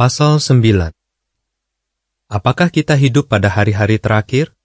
Pasal 9 Apakah kita hidup pada hari-hari terakhir?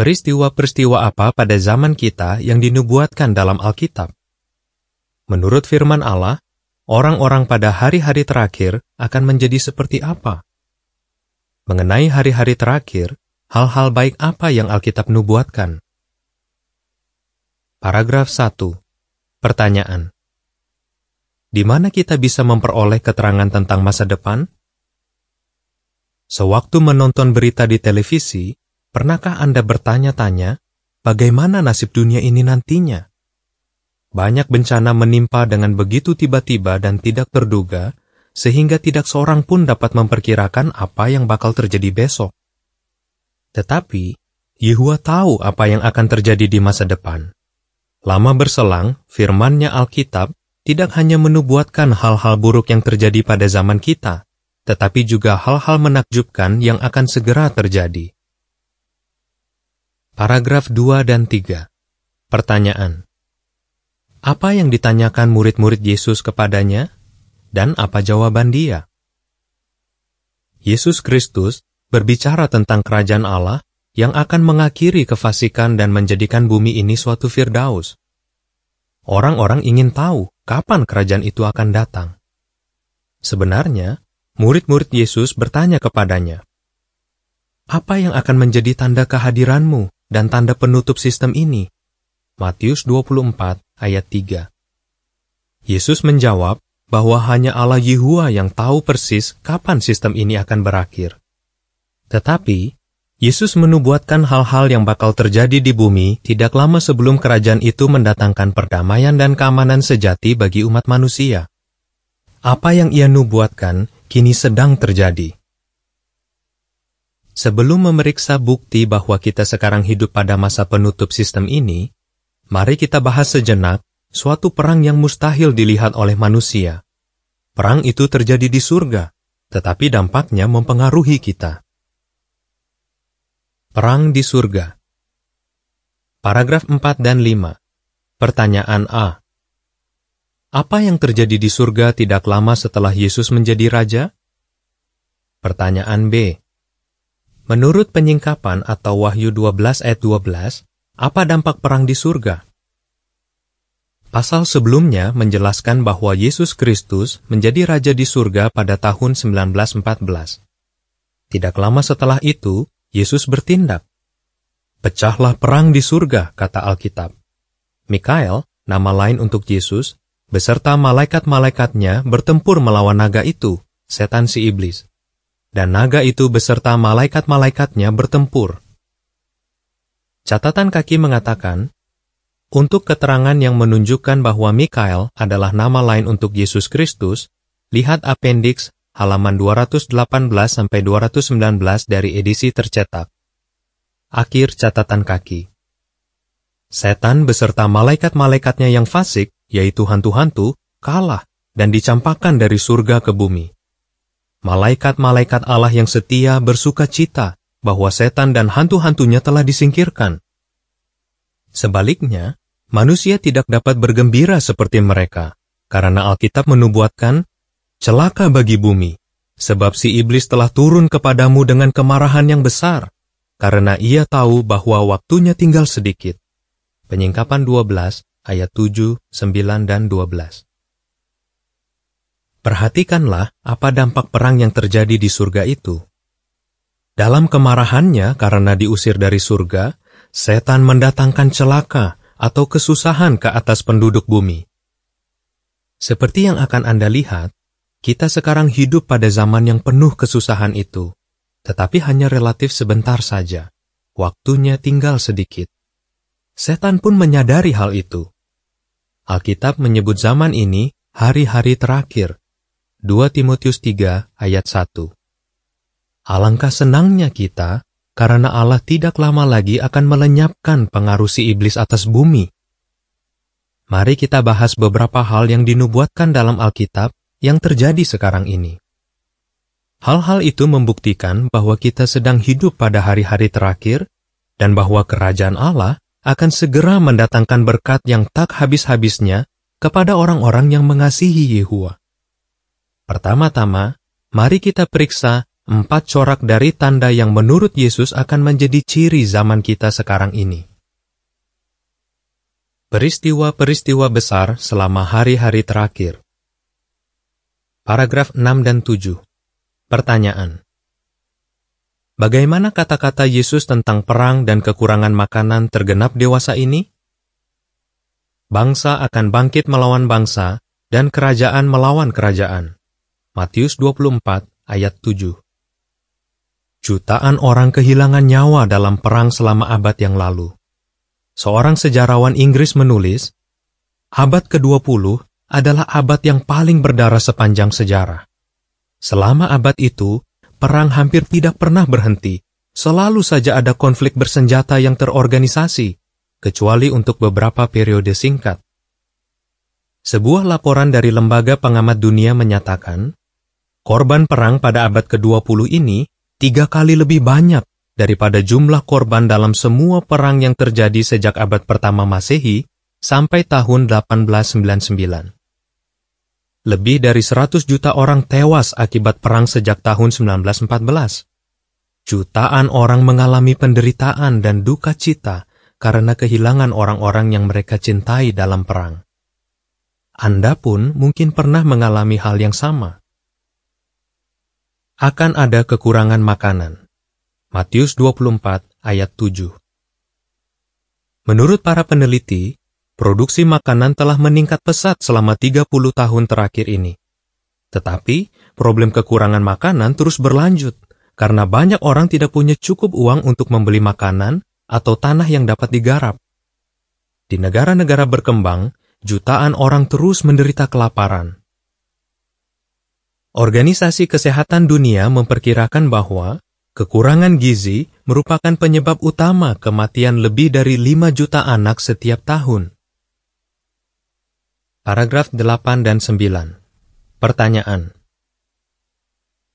Peristiwa-peristiwa apa pada zaman kita yang dinubuatkan dalam Alkitab? Menurut firman Allah, orang-orang pada hari-hari terakhir akan menjadi seperti apa? Mengenai hari-hari terakhir, hal-hal baik apa yang Alkitab nubuatkan? Paragraf 1. Pertanyaan di mana kita bisa memperoleh keterangan tentang masa depan? Sewaktu menonton berita di televisi, pernahkah Anda bertanya-tanya, bagaimana nasib dunia ini nantinya? Banyak bencana menimpa dengan begitu tiba-tiba dan tidak terduga, sehingga tidak seorang pun dapat memperkirakan apa yang bakal terjadi besok. Tetapi, Yehua tahu apa yang akan terjadi di masa depan. Lama berselang, firmannya Alkitab tidak hanya menubuatkan hal-hal buruk yang terjadi pada zaman kita, tetapi juga hal-hal menakjubkan yang akan segera terjadi. Paragraf 2 dan 3 Pertanyaan Apa yang ditanyakan murid-murid Yesus kepadanya? Dan apa jawaban dia? Yesus Kristus berbicara tentang kerajaan Allah yang akan mengakhiri kefasikan dan menjadikan bumi ini suatu firdaus orang-orang ingin tahu kapan kerajaan itu akan datang. Sebenarnya, murid-murid Yesus bertanya kepadanya, Apa yang akan menjadi tanda kehadiranmu dan tanda penutup sistem ini? Matius 24 ayat 3 Yesus menjawab bahwa hanya Allah Yehua yang tahu persis kapan sistem ini akan berakhir. Tetapi, Yesus menubuatkan hal-hal yang bakal terjadi di bumi tidak lama sebelum kerajaan itu mendatangkan perdamaian dan keamanan sejati bagi umat manusia. Apa yang ia nubuatkan kini sedang terjadi. Sebelum memeriksa bukti bahwa kita sekarang hidup pada masa penutup sistem ini, mari kita bahas sejenak suatu perang yang mustahil dilihat oleh manusia. Perang itu terjadi di surga, tetapi dampaknya mempengaruhi kita. Perang di Surga Paragraf 4 dan 5 Pertanyaan A Apa yang terjadi di surga tidak lama setelah Yesus menjadi raja? Pertanyaan B Menurut penyingkapan atau Wahyu 12 ayat 12, apa dampak perang di surga? Pasal sebelumnya menjelaskan bahwa Yesus Kristus menjadi raja di surga pada tahun 1914. Tidak lama setelah itu, Yesus bertindak. Pecahlah perang di surga, kata Alkitab. Mikael, nama lain untuk Yesus, beserta malaikat-malaikatnya bertempur melawan naga itu, setan si iblis. Dan naga itu beserta malaikat-malaikatnya bertempur. Catatan kaki mengatakan, untuk keterangan yang menunjukkan bahwa Mikael adalah nama lain untuk Yesus Kristus, lihat appendix halaman 218-219 dari edisi tercetak. Akhir catatan kaki. Setan beserta malaikat-malaikatnya yang fasik, yaitu hantu-hantu, kalah dan dicampakkan dari surga ke bumi. Malaikat-malaikat Allah yang setia bersuka cita bahwa setan dan hantu-hantunya telah disingkirkan. Sebaliknya, manusia tidak dapat bergembira seperti mereka, karena Alkitab menubuatkan Celaka bagi bumi, sebab si iblis telah turun kepadamu dengan kemarahan yang besar, karena ia tahu bahwa waktunya tinggal sedikit. Penyingkapan 12 ayat 7, 9, dan 12. Perhatikanlah apa dampak perang yang terjadi di surga itu. Dalam kemarahannya karena diusir dari surga, setan mendatangkan celaka atau kesusahan ke atas penduduk bumi. Seperti yang akan Anda lihat, kita sekarang hidup pada zaman yang penuh kesusahan itu, tetapi hanya relatif sebentar saja. Waktunya tinggal sedikit. Setan pun menyadari hal itu. Alkitab menyebut zaman ini hari-hari terakhir. 2 Timotius 3 ayat 1 Alangkah senangnya kita karena Allah tidak lama lagi akan melenyapkan pengaruh si iblis atas bumi. Mari kita bahas beberapa hal yang dinubuatkan dalam Alkitab yang terjadi sekarang ini. Hal-hal itu membuktikan bahwa kita sedang hidup pada hari-hari terakhir dan bahwa kerajaan Allah akan segera mendatangkan berkat yang tak habis-habisnya kepada orang-orang yang mengasihi Yehua. Pertama-tama, mari kita periksa empat corak dari tanda yang menurut Yesus akan menjadi ciri zaman kita sekarang ini. Peristiwa-peristiwa besar selama hari-hari terakhir Paragraf 6 dan 7. Pertanyaan. Bagaimana kata-kata Yesus tentang perang dan kekurangan makanan tergenap dewasa ini? Bangsa akan bangkit melawan bangsa dan kerajaan melawan kerajaan. Matius 24 ayat 7. Jutaan orang kehilangan nyawa dalam perang selama abad yang lalu. Seorang sejarawan Inggris menulis, abad ke-20 adalah abad yang paling berdarah sepanjang sejarah. Selama abad itu, perang hampir tidak pernah berhenti. Selalu saja ada konflik bersenjata yang terorganisasi, kecuali untuk beberapa periode singkat. Sebuah laporan dari Lembaga Pengamat Dunia menyatakan, korban perang pada abad ke-20 ini tiga kali lebih banyak daripada jumlah korban dalam semua perang yang terjadi sejak abad pertama Masehi sampai tahun 1899 lebih dari 100 juta orang tewas akibat perang sejak tahun 1914. Jutaan orang mengalami penderitaan dan duka cita karena kehilangan orang-orang yang mereka cintai dalam perang. Anda pun mungkin pernah mengalami hal yang sama. Akan ada kekurangan makanan. Matius 24 ayat 7 Menurut para peneliti, Produksi makanan telah meningkat pesat selama 30 tahun terakhir ini. Tetapi, problem kekurangan makanan terus berlanjut karena banyak orang tidak punya cukup uang untuk membeli makanan atau tanah yang dapat digarap. Di negara-negara berkembang, jutaan orang terus menderita kelaparan. Organisasi Kesehatan Dunia memperkirakan bahwa kekurangan gizi merupakan penyebab utama kematian lebih dari 5 juta anak setiap tahun. Paragraf 8 dan 9. Pertanyaan.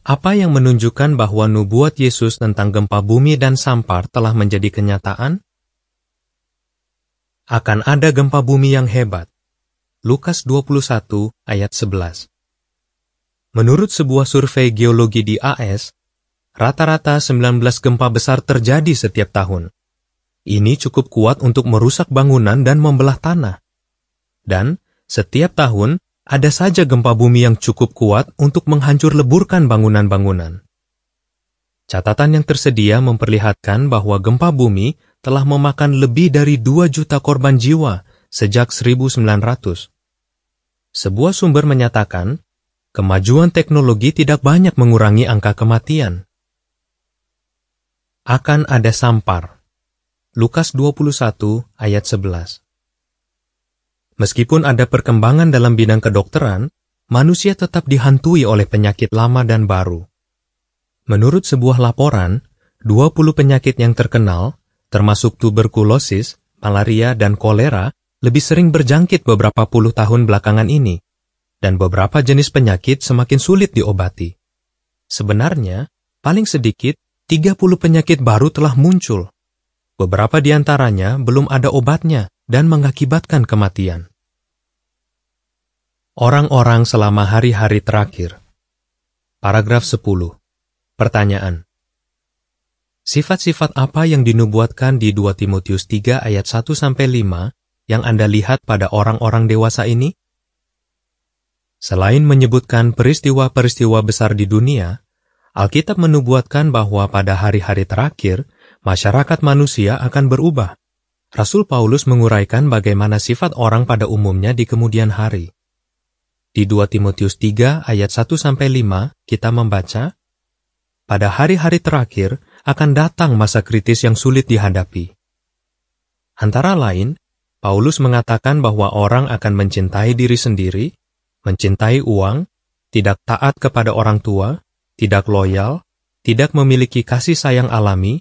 Apa yang menunjukkan bahwa nubuat Yesus tentang gempa bumi dan sampar telah menjadi kenyataan? Akan ada gempa bumi yang hebat. Lukas 21 ayat 11. Menurut sebuah survei geologi di AS, rata-rata 19 gempa besar terjadi setiap tahun. Ini cukup kuat untuk merusak bangunan dan membelah tanah. Dan setiap tahun, ada saja gempa bumi yang cukup kuat untuk menghancur leburkan bangunan-bangunan. Catatan yang tersedia memperlihatkan bahwa gempa bumi telah memakan lebih dari 2 juta korban jiwa sejak 1900. Sebuah sumber menyatakan, kemajuan teknologi tidak banyak mengurangi angka kematian. Akan ada sampar. Lukas 21 ayat 11 Meskipun ada perkembangan dalam bidang kedokteran, manusia tetap dihantui oleh penyakit lama dan baru. Menurut sebuah laporan, 20 penyakit yang terkenal, termasuk tuberkulosis, malaria, dan kolera, lebih sering berjangkit beberapa puluh tahun belakangan ini, dan beberapa jenis penyakit semakin sulit diobati. Sebenarnya, paling sedikit 30 penyakit baru telah muncul. Beberapa di antaranya belum ada obatnya, dan mengakibatkan kematian. Orang-orang selama hari-hari terakhir. Paragraf 10. Pertanyaan. Sifat-sifat apa yang dinubuatkan di 2 Timotius 3 ayat 1 sampai 5 yang Anda lihat pada orang-orang dewasa ini? Selain menyebutkan peristiwa-peristiwa besar di dunia, Alkitab menubuatkan bahwa pada hari-hari terakhir, masyarakat manusia akan berubah. Rasul Paulus menguraikan bagaimana sifat orang pada umumnya di kemudian hari. Di 2 Timotius 3 ayat 1-5 kita membaca, Pada hari-hari terakhir akan datang masa kritis yang sulit dihadapi. Antara lain, Paulus mengatakan bahwa orang akan mencintai diri sendiri, mencintai uang, tidak taat kepada orang tua, tidak loyal, tidak memiliki kasih sayang alami,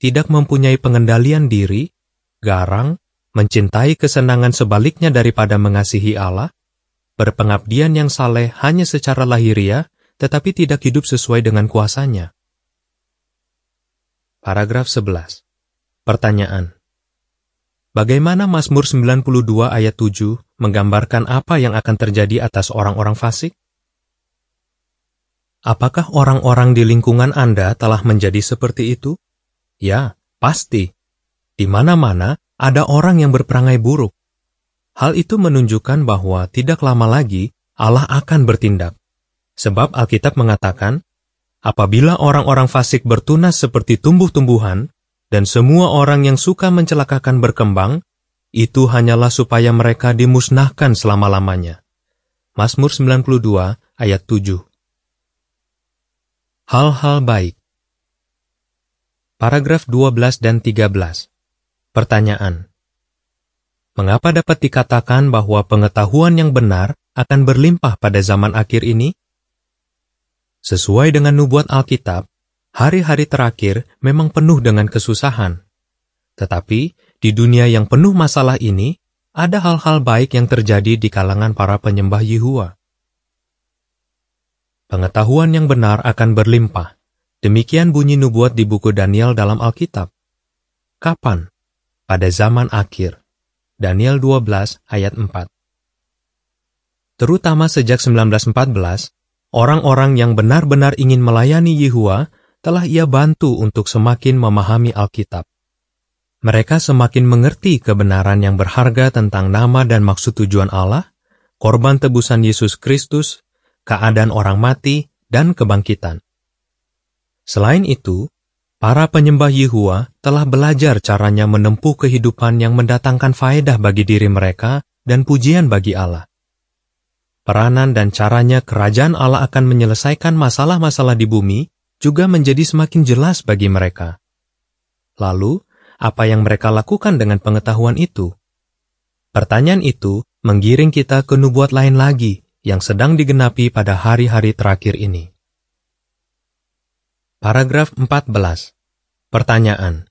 tidak mempunyai pengendalian diri, garang, mencintai kesenangan sebaliknya daripada mengasihi Allah, berpengabdian yang saleh hanya secara lahiriah, tetapi tidak hidup sesuai dengan kuasanya. Paragraf 11. Pertanyaan. Bagaimana Mazmur 92 ayat 7 menggambarkan apa yang akan terjadi atas orang-orang fasik? Apakah orang-orang di lingkungan Anda telah menjadi seperti itu? Ya, pasti. Di mana-mana ada orang yang berperangai buruk. Hal itu menunjukkan bahwa tidak lama lagi Allah akan bertindak. Sebab Alkitab mengatakan, apabila orang-orang fasik bertunas seperti tumbuh-tumbuhan, dan semua orang yang suka mencelakakan berkembang, itu hanyalah supaya mereka dimusnahkan selama-lamanya. Masmur 92 ayat 7 Hal-hal baik Paragraf 12 dan 13 Pertanyaan: Mengapa dapat dikatakan bahwa pengetahuan yang benar akan berlimpah pada zaman akhir ini? Sesuai dengan nubuat Alkitab, hari-hari terakhir memang penuh dengan kesusahan. Tetapi, di dunia yang penuh masalah ini, ada hal-hal baik yang terjadi di kalangan para penyembah Yehua. Pengetahuan yang benar akan berlimpah. Demikian bunyi nubuat di buku Daniel dalam Alkitab. Kapan pada zaman akhir. Daniel 12 ayat 4. Terutama sejak 1914, orang-orang yang benar-benar ingin melayani Yehua telah ia bantu untuk semakin memahami Alkitab. Mereka semakin mengerti kebenaran yang berharga tentang nama dan maksud tujuan Allah, korban tebusan Yesus Kristus, keadaan orang mati, dan kebangkitan. Selain itu, Para penyembah Yehua telah belajar caranya menempuh kehidupan yang mendatangkan faedah bagi diri mereka dan pujian bagi Allah. Peranan dan caranya kerajaan Allah akan menyelesaikan masalah-masalah di bumi juga menjadi semakin jelas bagi mereka. Lalu, apa yang mereka lakukan dengan pengetahuan itu? Pertanyaan itu menggiring kita ke nubuat lain lagi yang sedang digenapi pada hari-hari terakhir ini. Paragraf 14. Pertanyaan.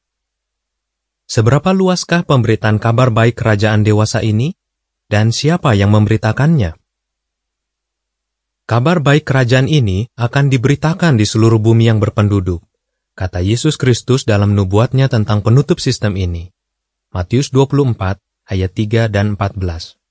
Seberapa luaskah pemberitaan kabar baik kerajaan dewasa ini? Dan siapa yang memberitakannya? Kabar baik kerajaan ini akan diberitakan di seluruh bumi yang berpenduduk, kata Yesus Kristus dalam nubuatnya tentang penutup sistem ini. Matius 24 ayat 3 dan 14.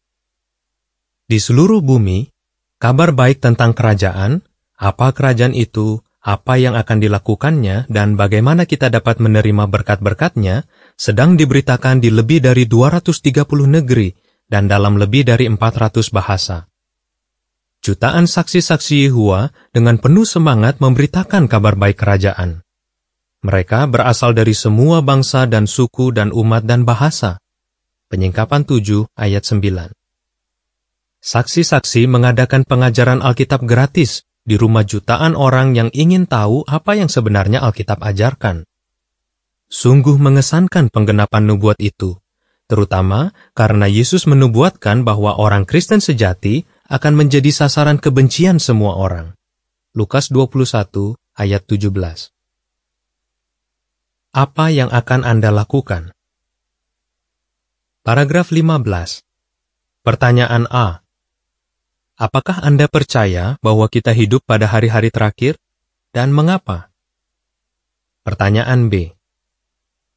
Di seluruh bumi, kabar baik tentang kerajaan, apa kerajaan itu, apa yang akan dilakukannya dan bagaimana kita dapat menerima berkat-berkatnya sedang diberitakan di lebih dari 230 negeri dan dalam lebih dari 400 bahasa. Jutaan saksi-saksi Yehua dengan penuh semangat memberitakan kabar baik kerajaan. Mereka berasal dari semua bangsa dan suku dan umat dan bahasa. Penyingkapan 7 ayat 9. Saksi-saksi mengadakan pengajaran Alkitab gratis di rumah jutaan orang yang ingin tahu apa yang sebenarnya Alkitab ajarkan. Sungguh mengesankan penggenapan nubuat itu, terutama karena Yesus menubuatkan bahwa orang Kristen sejati akan menjadi sasaran kebencian semua orang. Lukas 21 ayat 17 Apa yang akan Anda lakukan? Paragraf 15 Pertanyaan A. Apakah Anda percaya bahwa kita hidup pada hari-hari terakhir? Dan mengapa? Pertanyaan B.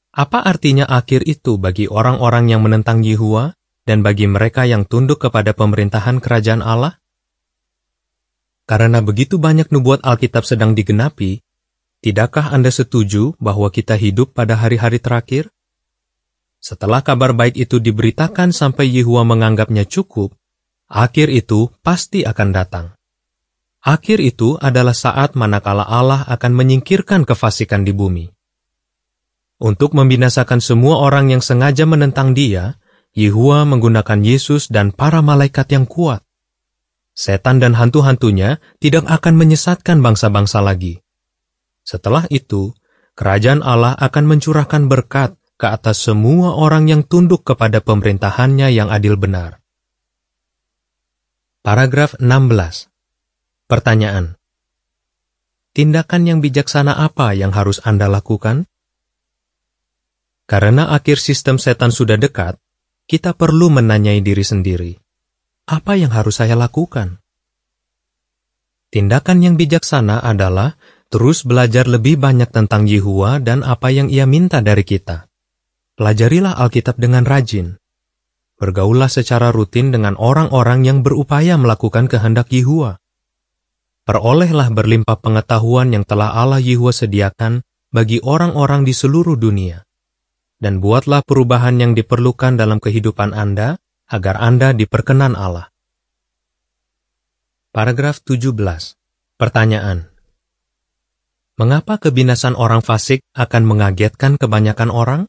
Apa artinya akhir itu bagi orang-orang yang menentang Yehua dan bagi mereka yang tunduk kepada pemerintahan kerajaan Allah? Karena begitu banyak nubuat Alkitab sedang digenapi, tidakkah Anda setuju bahwa kita hidup pada hari-hari terakhir? Setelah kabar baik itu diberitakan sampai Yehua menganggapnya cukup, Akhir itu pasti akan datang. Akhir itu adalah saat manakala Allah akan menyingkirkan kefasikan di bumi. Untuk membinasakan semua orang yang sengaja menentang dia, Yehua menggunakan Yesus dan para malaikat yang kuat. Setan dan hantu-hantunya tidak akan menyesatkan bangsa-bangsa lagi. Setelah itu, kerajaan Allah akan mencurahkan berkat ke atas semua orang yang tunduk kepada pemerintahannya yang adil benar. Paragraf 16. Pertanyaan. Tindakan yang bijaksana apa yang harus Anda lakukan? Karena akhir sistem setan sudah dekat, kita perlu menanyai diri sendiri. Apa yang harus saya lakukan? Tindakan yang bijaksana adalah terus belajar lebih banyak tentang Yehua dan apa yang ia minta dari kita. Pelajarilah Alkitab dengan rajin. Bergaulah secara rutin dengan orang-orang yang berupaya melakukan kehendak Yihua. Perolehlah berlimpah pengetahuan yang telah Allah Yihua sediakan bagi orang-orang di seluruh dunia. Dan buatlah perubahan yang diperlukan dalam kehidupan Anda agar Anda diperkenan Allah. Paragraf 17. Pertanyaan. Mengapa kebinasan orang fasik akan mengagetkan kebanyakan orang?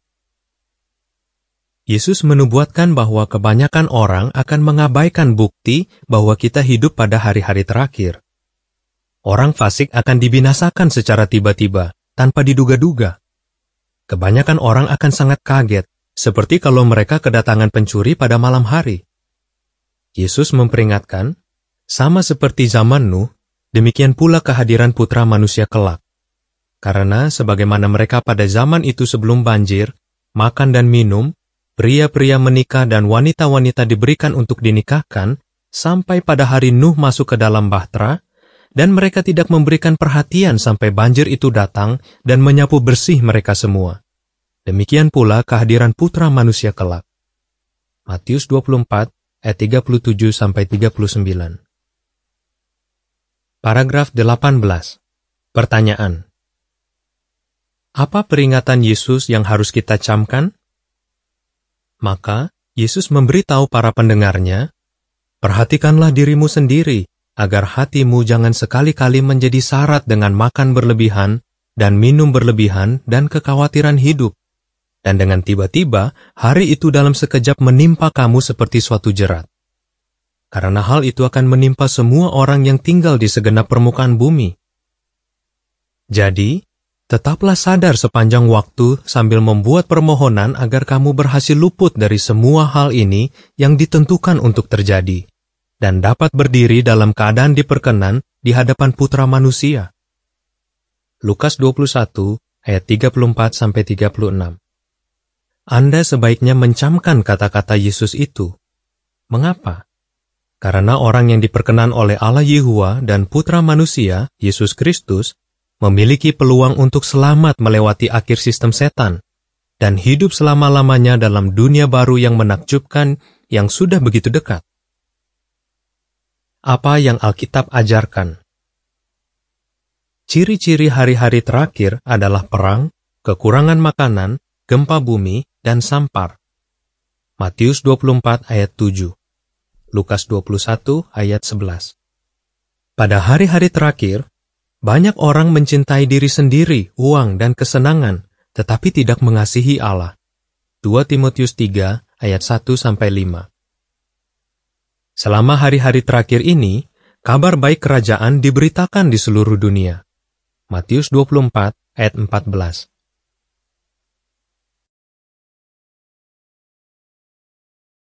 Yesus menubuatkan bahwa kebanyakan orang akan mengabaikan bukti bahwa kita hidup pada hari-hari terakhir. Orang fasik akan dibinasakan secara tiba-tiba, tanpa diduga-duga. Kebanyakan orang akan sangat kaget, seperti kalau mereka kedatangan pencuri pada malam hari. Yesus memperingatkan, sama seperti zaman Nuh, demikian pula kehadiran putra manusia kelak. Karena sebagaimana mereka pada zaman itu sebelum banjir, makan dan minum, pria-pria menikah dan wanita-wanita diberikan untuk dinikahkan, sampai pada hari Nuh masuk ke dalam bahtera, dan mereka tidak memberikan perhatian sampai banjir itu datang dan menyapu bersih mereka semua. Demikian pula kehadiran putra manusia kelak. Matius 24 ayat 37 sampai 39. Paragraf 18. Pertanyaan. Apa peringatan Yesus yang harus kita camkan? Maka, Yesus memberitahu para pendengarnya, Perhatikanlah dirimu sendiri, agar hatimu jangan sekali-kali menjadi syarat dengan makan berlebihan, dan minum berlebihan, dan kekhawatiran hidup. Dan dengan tiba-tiba, hari itu dalam sekejap menimpa kamu seperti suatu jerat. Karena hal itu akan menimpa semua orang yang tinggal di segenap permukaan bumi. Jadi, Tetaplah sadar sepanjang waktu sambil membuat permohonan agar kamu berhasil luput dari semua hal ini yang ditentukan untuk terjadi, dan dapat berdiri dalam keadaan diperkenan di hadapan putra manusia. Lukas 21 ayat 34-36 Anda sebaiknya mencamkan kata-kata Yesus itu. Mengapa? Karena orang yang diperkenan oleh Allah Yehua dan Putra Manusia, Yesus Kristus, memiliki peluang untuk selamat melewati akhir sistem setan dan hidup selama-lamanya dalam dunia baru yang menakjubkan yang sudah begitu dekat. Apa yang Alkitab ajarkan? Ciri-ciri hari-hari terakhir adalah perang, kekurangan makanan, gempa bumi, dan sampar. Matius 24 ayat 7. Lukas 21 ayat 11. Pada hari-hari terakhir, banyak orang mencintai diri sendiri, uang, dan kesenangan, tetapi tidak mengasihi Allah. 2 Timotius 3 ayat 1-5 Selama hari-hari terakhir ini, kabar baik kerajaan diberitakan di seluruh dunia. Matius 24 ayat 14